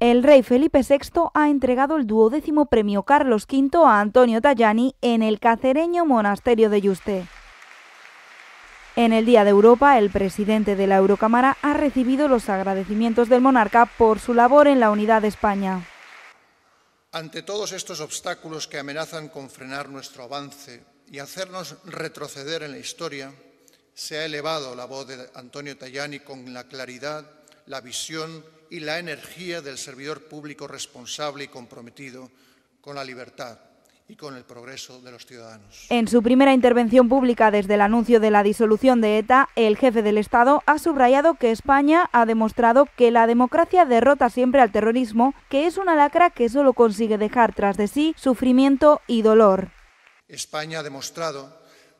El rey Felipe VI ha entregado el duodécimo premio Carlos V a Antonio Tajani en el cacereño monasterio de Yuste. En el Día de Europa, el presidente de la Eurocámara ha recibido los agradecimientos del monarca por su labor en la unidad de España. Ante todos estos obstáculos que amenazan con frenar nuestro avance y hacernos retroceder en la historia, se ha elevado la voz de Antonio Tajani con la claridad, la visión y la energía del servidor público responsable y comprometido con la libertad y con el progreso de los ciudadanos. En su primera intervención pública desde el anuncio de la disolución de ETA, el jefe del Estado ha subrayado que España ha demostrado que la democracia derrota siempre al terrorismo, que es una lacra que solo consigue dejar tras de sí sufrimiento y dolor. España ha demostrado,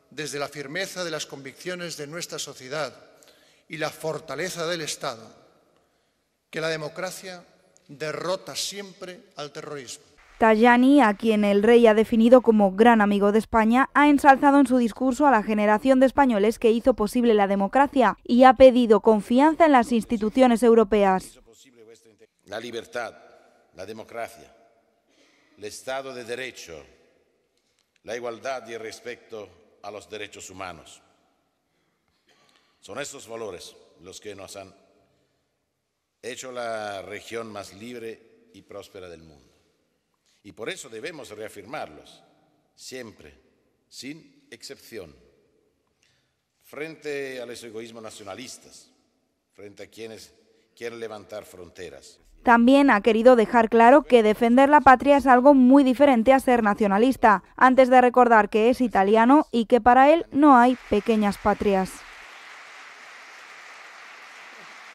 desde la firmeza de las convicciones de nuestra sociedad y la fortaleza del Estado, que la democracia derrota siempre al terrorismo. Tajani, a quien el rey ha definido como gran amigo de España, ha ensalzado en su discurso a la generación de españoles que hizo posible la democracia y ha pedido confianza en las instituciones europeas. La libertad, la democracia, el Estado de Derecho, la igualdad y el respeto a los derechos humanos. Son estos valores los que nos han hecho la región más libre y próspera del mundo. Y por eso debemos reafirmarlos, siempre, sin excepción, frente a los egoísmos nacionalistas, frente a quienes quieren levantar fronteras. También ha querido dejar claro que defender la patria es algo muy diferente a ser nacionalista, antes de recordar que es italiano y que para él no hay pequeñas patrias.